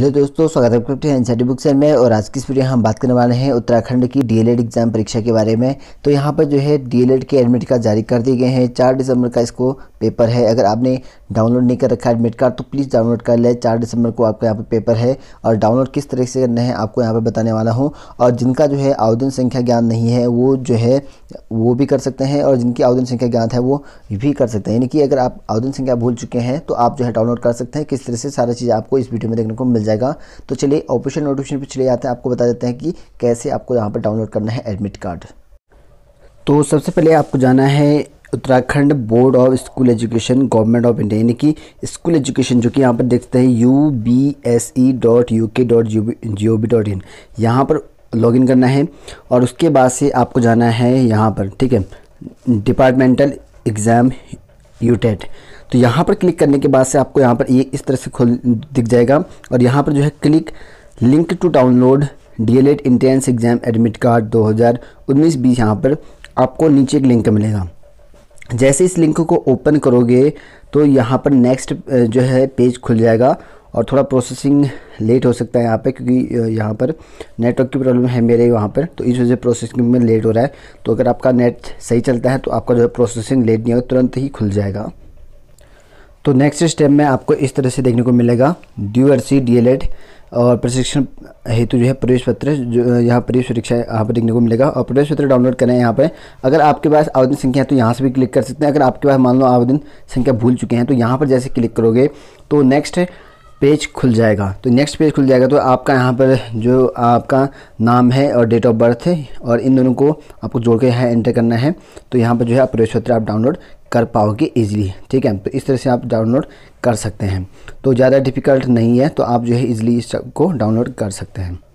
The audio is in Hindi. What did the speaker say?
हेलो दोस्तों स्वागत है आपका एनसीटी बुक सेल में और आज की इस वीडियो हम बात करने वाले हैं उत्तराखंड की डीएलएड एग्ज़ाम परीक्षा के बारे में तो यहाँ पर जो है डीएलएड के एडमिट कार्ड जारी कर दिए गए हैं चार दिसंबर का इसको पेपर है अगर आपने डाउनलोड नहीं कर रखा है एडमिट कार्ड तो प्लीज़ डाउनलोड कर लें चार दिसंबर को आपका यहाँ पर पे पेपर है और डाउनलोड किस तरह से करना है आपको यहाँ पर बताने वाला हूँ और जिनका जो है आवेदन संख्या ज्ञान नहीं है वो जो है वो भी कर सकते हैं और जिनकी आवेदन संख्या ज्ञान है वो भी कर सकते हैं यानी कि अगर आप आवेदन संख्या भूल चुके हैं तो आप जो है डाउनलोड कर सकते हैं किस तरह से सारा चीज़ आपको इस वीडियो में देखने को मिल जाएगा तो चलिए ऑपरेशन नोटिफिकेशन पर चले जाते हैं आपको बता देते हैं कि कैसे आपको यहाँ पर डाउनलोड करना है एडमिट कार्ड तो सबसे पहले आपको जाना है Uttarakhand board of school education government of India यानी कि स्कूल एजुकेशन जो कि यहाँ पर देखते हैं U B S E dot U K dot G O B dot in यहाँ पर लॉगिन करना है और उसके बाद से आपको जाना है यहाँ पर ठीक है डिपार्टमेंटल एग्ज़ाम यूटेट तो यहाँ पर क्लिक करने के बाद से आपको यहाँ पर ये इस तरह से खोल दिख जाएगा और यहाँ पर जो है click link to download D L Ed exam admit card दो हज़ार उन्नीस बीस यहाँ पर आपको नीचे एक लिंक मिलेगा जैसे इस लिंक को ओपन करोगे तो यहाँ पर नेक्स्ट जो है पेज खुल जाएगा और थोड़ा प्रोसेसिंग लेट हो सकता है यहाँ पे क्योंकि यहाँ पर नेटवर्क की प्रॉब्लम है मेरे वहाँ पर तो इस वजह से प्रोसेसिंग में लेट हो रहा है तो अगर आपका नेट सही चलता है तो आपका जो है प्रोसेसिंग लेट नहीं होगा तुरंत ही खुल जाएगा तो नेक्स्ट स्टेप में आपको इस तरह से देखने को मिलेगा एल डीएलएड और प्रशिक्षण हेतु जो है प्रवेश पत्र जो यहाँ प्रवेश परीक्षा यहाँ पर देखने को मिलेगा और प्रवेश पत्र डाउनलोड करें यहाँ पर अगर आपके पास आवेदन संख्या है तो यहाँ से भी क्लिक कर सकते हैं अगर आपके पास मान लो आवेदन संख्या भूल चुके हैं तो यहाँ पर जैसे क्लिक करोगे तो नेक्स्ट पेज खुल जाएगा तो नेक्स्ट पेज खुल जाएगा तो आपका यहाँ पर जो आपका नाम है और डेट ऑफ बर्थ है और इन दोनों को आपको जोड़ के यहाँ एंटर करना है तो यहाँ पर जो है आप प्रवेश पत्र आप डाउनलोड कर पाओगे ईजिली ठीक है तो इस तरह से आप डाउनलोड कर सकते हैं तो ज़्यादा डिफ़िकल्ट नहीं है तो आप जो है इजीली इस को डाउनलोड कर सकते हैं